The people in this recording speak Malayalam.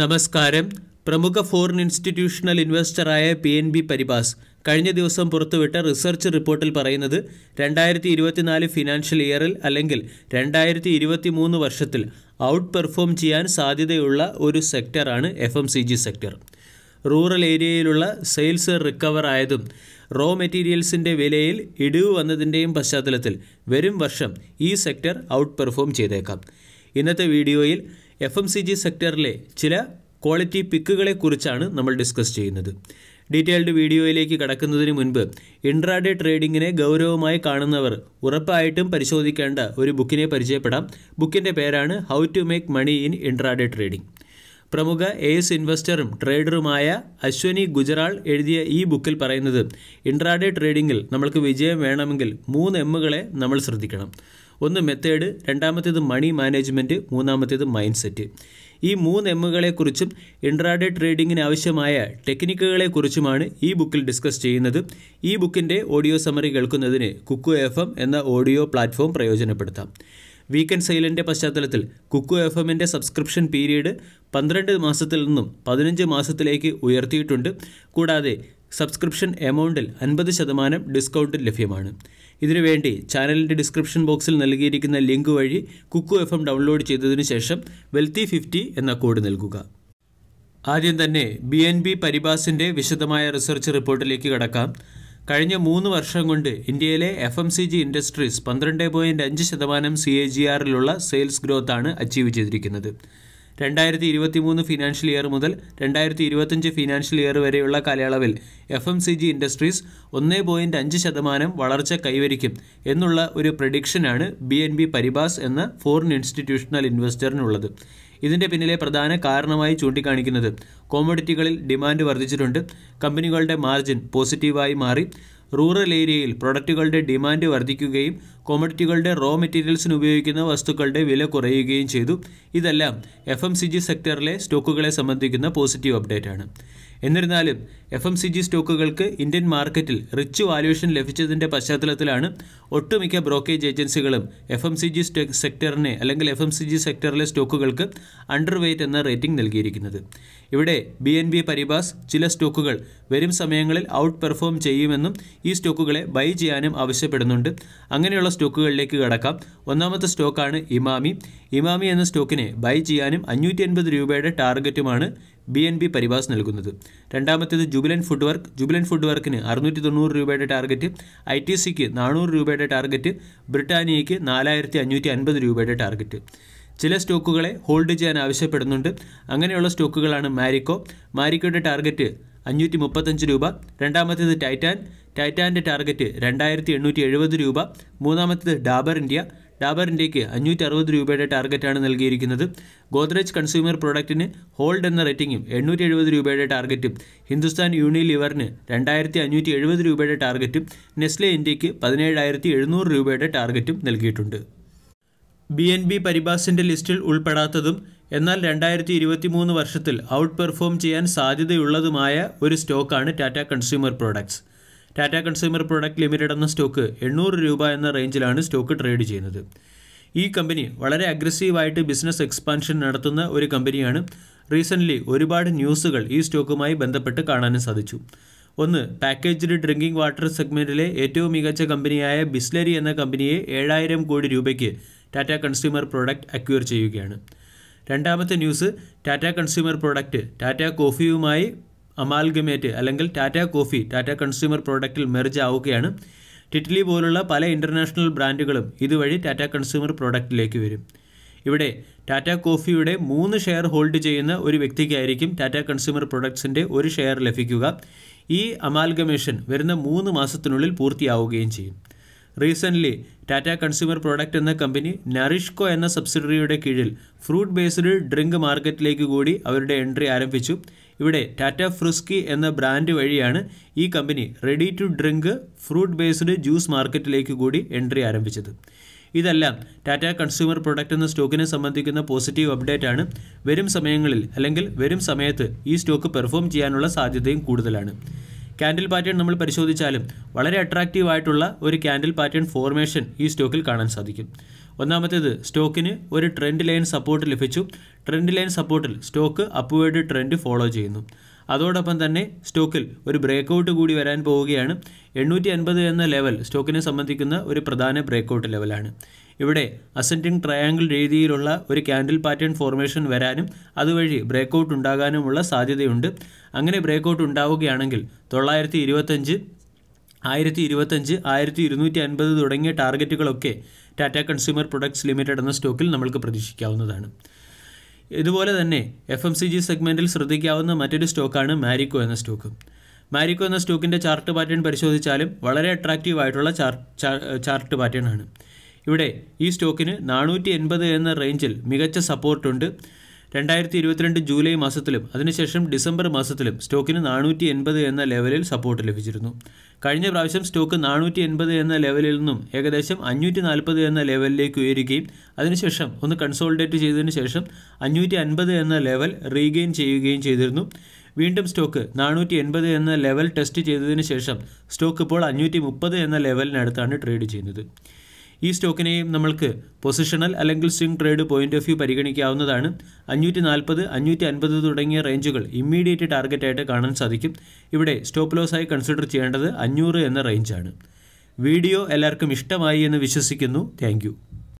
നമസ്കാരം പ്രമുഖ ഫോറിൻ ഇൻസ്റ്റിറ്റ്യൂഷണൽ ഇൻവെസ്റ്ററായ പി എൻ ബി പരിഭാസ് കഴിഞ്ഞ ദിവസം പുറത്തുവിട്ട റിസർച്ച് റിപ്പോർട്ടിൽ പറയുന്നത് രണ്ടായിരത്തി ഇരുപത്തിനാല് ഫിനാൻഷ്യൽ ഇയറിൽ അല്ലെങ്കിൽ രണ്ടായിരത്തി ഇരുപത്തി മൂന്ന് വർഷത്തിൽ ഔട്ട് പെർഫോം ചെയ്യാൻ സാധ്യതയുള്ള ഒരു സെക്ടറാണ് F M C G sector rural ഏരിയയിലുള്ള സെയിൽസ് റിക്കവർ ആയതും റോ മെറ്റീരിയൽസിൻ്റെ വിലയിൽ ഇടിവ് വന്നതിൻ്റെയും പശ്ചാത്തലത്തിൽ വരും വർഷം ഈ സെക്ടർ ഔട്ട് പെർഫോം ചെയ്തേക്കാം ഇന്നത്തെ വീഡിയോയിൽ എഫ് എം സി ജി സെക്ടറിലെ ചില ക്വാളിറ്റി പിക്കുകളെക്കുറിച്ചാണ് നമ്മൾ ഡിസ്കസ് ചെയ്യുന്നത് ഡീറ്റെയിൽഡ് വീഡിയോയിലേക്ക് കടക്കുന്നതിന് മുൻപ് ഇൻട്രാഡേ ട്രേഡിങ്ങിനെ ഗൗരവമായി കാണുന്നവർ ഉറപ്പായിട്ടും പരിശോധിക്കേണ്ട ഒരു ബുക്കിനെ പരിചയപ്പെടാം ബുക്കിൻ്റെ പേരാണ് how to make money in intraday trading പ്രമുഖ എയ്സ് ഇൻവെസ്റ്ററും ട്രേഡറുമായ അശ്വനി ഗുജറാൾ എഴുതിയ ഈ ബുക്കിൽ പറയുന്നത് ഇൻട്രാഡേ ട്രേഡിങ്ങിൽ നമ്മൾക്ക് വിജയം വേണമെങ്കിൽ മൂന്ന് എമ്മുകളെ നമ്മൾ ശ്രദ്ധിക്കണം ഒന്ന് മെത്തേഡ് രണ്ടാമത്തേത് മണി മാനേജ്മെൻറ്റ് മൂന്നാമത്തേത് മൈൻഡ് സെറ്റ് ഈ മൂന്ന് എമ്മുകളെക്കുറിച്ചും ഇൻട്രാഡേ ട്രേഡിങ്ങിന് ആവശ്യമായ ടെക്നിക്കുകളെക്കുറിച്ചുമാണ് ഈ ബുക്കിൽ ഡിസ്കസ് ചെയ്യുന്നത് ഈ ബുക്കിൻ്റെ ഓഡിയോ സമറി കേൾക്കുന്നതിന് കുക്കു എഫ് എന്ന ഓഡിയോ പ്ലാറ്റ്ഫോം പ്രയോജനപ്പെടുത്താം വീക്കെൻഡ് സെയിലിൻ്റെ പശ്ചാത്തലത്തിൽ കുക്കു എഫ് എമ്മിൻ്റെ സബ്സ്ക്രിപ്ഷൻ പീരീഡ് പന്ത്രണ്ട് മാസത്തിൽ നിന്നും പതിനഞ്ച് മാസത്തിലേക്ക് ഉയർത്തിയിട്ടുണ്ട് കൂടാതെ സബ്സ്ക്രിപ്ഷൻ എമൗണ്ടിൽ അൻപത് ശതമാനം ഡിസ്കൗണ്ട് ലഭ്യമാണ് ഇതിനുവേണ്ടി ചാനലിൻ്റെ ഡിസ്ക്രിപ്ഷൻ ബോക്സിൽ നൽകിയിരിക്കുന്ന ലിങ്ക് വഴി കുക്കു എഫ് എം ഡൗൺലോഡ് ചെയ്തതിനു ശേഷം വെൽത്തി ഫിഫ്റ്റി എന്ന കോഡ് നൽകുക ആദ്യം തന്നെ ബി എൻ ബി പരിഭാസിൻ്റെ വിശദമായ റിസർച്ച് റിപ്പോർട്ടിലേക്ക് കടക്കാം കഴിഞ്ഞ മൂന്ന് വർഷം കൊണ്ട് ഇന്ത്യയിലെ F M C G industries പന്ത്രണ്ട് പോയിൻറ്റ് അഞ്ച് ശതമാനം സി എ ജി ആറിലുള്ള സെയിൽസ് ഗ്രോത്താണ് അച്ചീവ് ചെയ്തിരിക്കുന്നത് രണ്ടായിരത്തി ഇരുപത്തി മൂന്ന് ഫിനാൻഷ്യൽ ഇയർ മുതൽ രണ്ടായിരത്തി ഇരുപത്തഞ്ച് ഫിനാൻഷ്യൽ ഇയർ വരെയുള്ള കാലയളവിൽ F M C G industries ഒന്നേ പോയിൻറ്റ് അഞ്ച് ശതമാനം വളർച്ച കൈവരിക്കും എന്നുള്ള ഒരു പ്രഡിക്ഷനാണ് ബി എൻ ബി പരിഭാസ് എന്ന ഫോറിൻ ഇൻസ്റ്റിറ്റ്യൂഷണൽ ഇൻവെസ്റ്ററിനുള്ളത് ഇതിൻ്റെ പിന്നിലെ പ്രധാന കാരണമായി ചൂണ്ടിക്കാണിക്കുന്നത് കോമോഡിറ്റികളിൽ ഡിമാൻഡ് വർദ്ധിച്ചിട്ടുണ്ട് കമ്പനികളുടെ മാർജിൻ പോസിറ്റീവായി മാറി റൂറൽ ഏരിയയിൽ പ്രൊഡക്റ്റുകളുടെ ഡിമാൻഡ് വർദ്ധിക്കുകയും കോമഡിറ്റികളുടെ റോ മെറ്റീരിയൽസിന് ഉപയോഗിക്കുന്ന വസ്തുക്കളുടെ വില കുറയുകയും ചെയ്തു ഇതെല്ലാം എഫ് സെക്ടറിലെ സ്റ്റോക്കുകളെ സംബന്ധിക്കുന്ന പോസിറ്റീവ് അപ്ഡേറ്റ് ആണ് എന്നിരുന്നാലും എഫ് എം സി ജി സ്റ്റോക്കുകൾക്ക് ഇന്ത്യൻ മാർക്കറ്റിൽ റിച്ച് വാല്യുവേഷൻ ലഭിച്ചതിൻ്റെ പശ്ചാത്തലത്തിലാണ് ഒട്ടുമിക്ക ബ്രോക്കേജ് ഏജൻസികളും എഫ് എം സി ജി സെക്ടറിനെ അല്ലെങ്കിൽ എഫ് എം സി ജി സെക്ടറിലെ സ്റ്റോക്കുകൾക്ക് അണ്ടർ വെയ്റ്റ് എന്ന റേറ്റിംഗ് നൽകിയിരിക്കുന്നത് ഇവിടെ ബി എൻ ബി പരിഭാസ് ചില സ്റ്റോക്കുകൾ വരും സമയങ്ങളിൽ ഔട്ട് പെർഫോം ചെയ്യുമെന്നും ഈ സ്റ്റോക്കുകളെ ബൈ ചെയ്യാനും ആവശ്യപ്പെടുന്നുണ്ട് അങ്ങനെയുള്ള സ്റ്റോക്കുകളിലേക്ക് കടക്കാം ഒന്നാമത്തെ സ്റ്റോക്കാണ് ഇമാമി ഇമാമി എന്ന സ്റ്റോക്കിനെ ബൈ ചെയ്യാനും അഞ്ഞൂറ്റി രൂപയുടെ ടാർഗറ്റുമാണ് ബി എൻ ബി പരിഭാസ് നൽകുന്നത് രണ്ടാമത്തേത് Jubilant food work Jubilant food വർക്കിന് അറുന്നൂറ്റി തൊണ്ണൂറ് രൂപയുടെ ടാർഗറ്റ് ഐ ടി സിക്ക് നാനൂറ് രൂപയുടെ ടാർഗറ്റ് ബ്രിട്ടാനിയയ്ക്ക് നാലായിരത്തി അഞ്ഞൂറ്റി അൻപത് രൂപയുടെ ടാർഗറ്റ് ചില സ്റ്റോക്കുകളെ ഹോൾഡ് ചെയ്യാൻ ആവശ്യപ്പെടുന്നുണ്ട് അങ്ങനെയുള്ള സ്റ്റോക്കുകളാണ് മാരിക്കോ മാരിക്കോയുടെ ടാർഗറ്റ് അഞ്ഞൂറ്റി മുപ്പത്തഞ്ച് രൂപ രണ്ടാമത്തേത് ടൈറ്റാൻ ടൈറ്റാൻ്റെ ടാർഗറ്റ് രണ്ടായിരത്തി എണ്ണൂറ്റി എഴുപത് രൂപ മൂന്നാമത്തേത് ഡാബർ ഇന്ത്യ ടാബറിൻ്റെക്ക് അഞ്ഞൂറ്റി അറുപത് രൂപയുടെ ടാർഗറ്റാണ് നൽകിയിരിക്കുന്നത് ഗോദ്രേജ് കൺസ്യൂമർ പ്രൊഡക്റ്റിന് ഹോൾഡ് എന്ന റേറ്റിംഗും എണ്ണൂറ്റി എഴുപത് രൂപയുടെ ടാർഗറ്റും ഹിന്ദുസ്ഥാൻ യൂണിലിവറിന് രണ്ടായിരത്തി അഞ്ഞൂറ്റി എഴുപത് രൂപയുടെ ടാർഗറ്റും നെസ്ലെ ഇന്ത്യക്ക് പതിനേഴായിരത്തി എഴുന്നൂറ് രൂപയുടെ ടാർഗറ്റും നൽകിയിട്ടുണ്ട് ബി എൻ ബി പരിഭാസിൻ്റെ ലിസ്റ്റിൽ ഉൾപ്പെടാത്തതും എന്നാൽ രണ്ടായിരത്തി ഇരുപത്തി മൂന്ന് വർഷത്തിൽ ഔട്ട് പെർഫോം ചെയ്യാൻ സാധ്യതയുള്ളതുമായ ഒരു സ്റ്റോക്കാണ് Tata consumer products Tata consumer product limited എന്ന സ്റ്റോക്ക് എണ്ണൂറ് രൂപ എന്ന റേഞ്ചിലാണ് സ്റ്റോക്ക് ട്രേഡ് ചെയ്യുന്നത് ഈ കമ്പനി വളരെ അഗ്രസീവായിട്ട് ബിസിനസ് എക്സ്പാൻഷൻ നടത്തുന്ന ഒരു കമ്പനിയാണ് റീസെൻ്റ്ലി ഒരുപാട് ന്യൂസുകൾ ഈ സ്റ്റോക്കുമായി ബന്ധപ്പെട്ട് കാണാനും സാധിച്ചു ഒന്ന് പാക്കേജ്ഡ് ഡ്രിങ്കിംഗ് വാട്ടർ സെഗ്മെൻറ്റിലെ ഏറ്റവും മികച്ച കമ്പനിയായ ബിസ്ലരി എന്ന കമ്പനിയെ ഏഴായിരം കോടി രൂപയ്ക്ക് ടാറ്റ കൺസ്യൂമർ പ്രോഡക്റ്റ് അക്യൂർ ചെയ്യുകയാണ് രണ്ടാമത്തെ news Tata consumer product Tata കോഫിയുമായി അമാൽഗമേറ്റ് അല്ലെങ്കിൽ ടാറ്റ കോഫി ടാറ്റ കൺസ്യൂമർ പ്രോഡക്റ്റിൽ മെർജ് ആവുകയാണ് ടിറ്റ്ലി പോലുള്ള പല ഇൻ്റർനാഷണൽ ബ്രാൻഡുകളും ഇതുവഴി ടാറ്റ കൺസ്യൂമർ പ്രോഡക്റ്റിലേക്ക് വരും ഇവിടെ ടാറ്റ കോഫിയുടെ മൂന്ന് ഷെയർ ഹോൾഡ് ചെയ്യുന്ന ഒരു വ്യക്തിക്കായിരിക്കും ടാറ്റ കൺസ്യൂമർ പ്രൊഡക്ട്സിൻ്റെ ഒരു ഷെയർ ലഭിക്കുക ഈ അമാൽഗമേഷൻ വരുന്ന മൂന്ന് മാസത്തിനുള്ളിൽ പൂർത്തിയാവുകയും ചെയ്യും റീസെൻ്റ്ലി ടാറ്റ കൺസ്യൂമർ പ്രോഡക്റ്റ് എന്ന കമ്പനി നറിഷ്കോ എന്ന സബ്സിഡറിയുടെ കീഴിൽ ഫ്രൂട്ട് ബേസ്ഡ് ഡ്രിങ്ക് മാർക്കറ്റിലേക്ക് കൂടി അവരുടെ എൻട്രി ആരംഭിച്ചു ഇവിടെ ടാറ്റ ഫ്രിസ്കി എന്ന ബ്രാൻഡ് വഴിയാണ് ഈ company ready to drink fruit based juice മാർക്കറ്റിലേക്ക് കൂടി എൻട്രി ആരംഭിച്ചത് ഇതെല്ലാം ടാറ്റ കൺസ്യൂമർ പ്രൊഡക്റ്റ് എന്ന സ്റ്റോക്കിനെ സംബന്ധിക്കുന്ന പോസിറ്റീവ് അപ്ഡേറ്റ് ആണ് വരും സമയങ്ങളിൽ അല്ലെങ്കിൽ വരും സമയത്ത് ഈ സ്റ്റോക്ക് പെർഫോം ചെയ്യാനുള്ള സാധ്യതയും കൂടുതലാണ് ക്യാൻഡിൽ പാറ്റേൺ നമ്മൾ പരിശോധിച്ചാലും വളരെ അട്രാക്റ്റീവ് ആയിട്ടുള്ള ഒരു ക്യാൻഡിൽ പാറ്റേൺ ഫോർമേഷൻ ഈ സ്റ്റോക്കിൽ കാണാൻ സാധിക്കും ഒന്നാമത്തേത് സ്റ്റോക്കിന് ഒരു ട്രെൻഡ് ലൈൻ സപ്പോർട്ട് ലഭിച്ചു ട്രെൻഡ് ലൈൻ സപ്പോർട്ടിൽ സ്റ്റോക്ക് അപ്വേർഡ് ട്രെൻഡ് ഫോളോ ചെയ്യുന്നു അതോടൊപ്പം തന്നെ സ്റ്റോക്കിൽ ഒരു ബ്രേക്കൗട്ട് കൂടി വരാൻ പോവുകയാണ് എണ്ണൂറ്റി എൺപത് എന്ന ലെവൽ സ്റ്റോക്കിനെ സംബന്ധിക്കുന്ന ഒരു പ്രധാന ബ്രേക്കൗട്ട് ലെവലാണ് ഇവിടെ അസെൻഡിങ് ട്രയാങ്കിൾ രീതിയിലുള്ള ഒരു ക്യാൻഡിൽ പാറ്റേൺ ഫോർമേഷൻ വരാനും അതുവഴി ബ്രേക്കൗട്ട് ഉണ്ടാകാനുമുള്ള സാധ്യതയുണ്ട് അങ്ങനെ ബ്രേക്കൗട്ട് ഉണ്ടാവുകയാണെങ്കിൽ തൊള്ളായിരത്തി ഇരുപത്തഞ്ച് ആയിരത്തി ഇരുപത്തഞ്ച് ആയിരത്തി ഇരുന്നൂറ്റി അൻപത് തുടങ്ങിയ ടാർഗറ്റുകളൊക്കെ ടാറ്റ കൺസ്യൂമർ പ്രൊഡക്ട്സ് ലിമിറ്റഡ് എന്ന സ്റ്റോക്കിൽ നമ്മൾക്ക് പ്രതീക്ഷിക്കാവുന്നതാണ് ഇതുപോലെ തന്നെ എഫ് എം സി ജി സെഗ്മെൻറ്റിൽ ശ്രദ്ധിക്കാവുന്ന മറ്റൊരു സ്റ്റോക്കാണ് മാരിക്കോ എന്ന സ്റ്റോക്ക് മാരിക്കോ എന്ന സ്റ്റോക്കിൻ്റെ ചാർട്ട് പാറ്റേൺ പരിശോധിച്ചാലും വളരെ അട്രാക്റ്റീവ് ആയിട്ടുള്ള ചാർട്ട് ചാർട്ട് പാറ്റേൺ ആണ് ഇവിടെ ഈ സ്റ്റോക്കിന് നാനൂറ്റി എൺപത് എന്ന റേഞ്ചിൽ മികച്ച സപ്പോർട്ടുണ്ട് രണ്ടായിരത്തി ഇരുപത്തിരണ്ട് ജൂലൈ മാസത്തിലും അതിനുശേഷം ഡിസംബർ മാസത്തിലും സ്റ്റോക്കിന് നാനൂറ്റി എൺപത് എന്ന ലെവലിൽ സപ്പോർട്ട് ലഭിച്ചിരുന്നു കഴിഞ്ഞ പ്രാവശ്യം സ്റ്റോക്ക് നാനൂറ്റി എൺപത് എന്ന ലെവലിൽ നിന്നും ഏകദേശം അഞ്ഞൂറ്റി നാൽപ്പത് എന്ന ലെവലിലേക്ക് ഉയരുകയും അതിനുശേഷം ഒന്ന് കൺസോൾഡേറ്റ് ചെയ്തതിന് ശേഷം അഞ്ഞൂറ്റി അൻപത് എന്ന ലെവൽ റീഗെയിൻ ചെയ്യുകയും ചെയ്തിരുന്നു വീണ്ടും സ്റ്റോക്ക് നാനൂറ്റി എൺപത് എന്ന ലെവൽ ടെസ്റ്റ് ചെയ്തതിന് ശേഷം സ്റ്റോക്ക് ഇപ്പോൾ അഞ്ഞൂറ്റി മുപ്പത് എന്ന ലെവലിനടുത്താണ് ട്രേഡ് ചെയ്യുന്നത് ഈ സ്റ്റോക്കിനെയും നമ്മൾക്ക് പൊസിഷണൽ അല്ലെങ്കിൽ swing trade point of view പരിഗണിക്കാവുന്നതാണ് അഞ്ഞൂറ്റി നാൽപ്പത് അഞ്ഞൂറ്റി അൻപത് തുടങ്ങിയ റേഞ്ചുകൾ ഇമ്മീഡിയറ്റ് ടാർഗറ്റായിട്ട് കാണാൻ സാധിക്കും ഇവിടെ സ്റ്റോപ്പ് ലോസായി കൺസിഡർ ചെയ്യേണ്ടത് അഞ്ഞൂറ് എന്ന റേഞ്ചാണ് വീഡിയോ എല്ലാവർക്കും ഇഷ്ടമായി എന്ന് വിശ്വസിക്കുന്നു താങ്ക്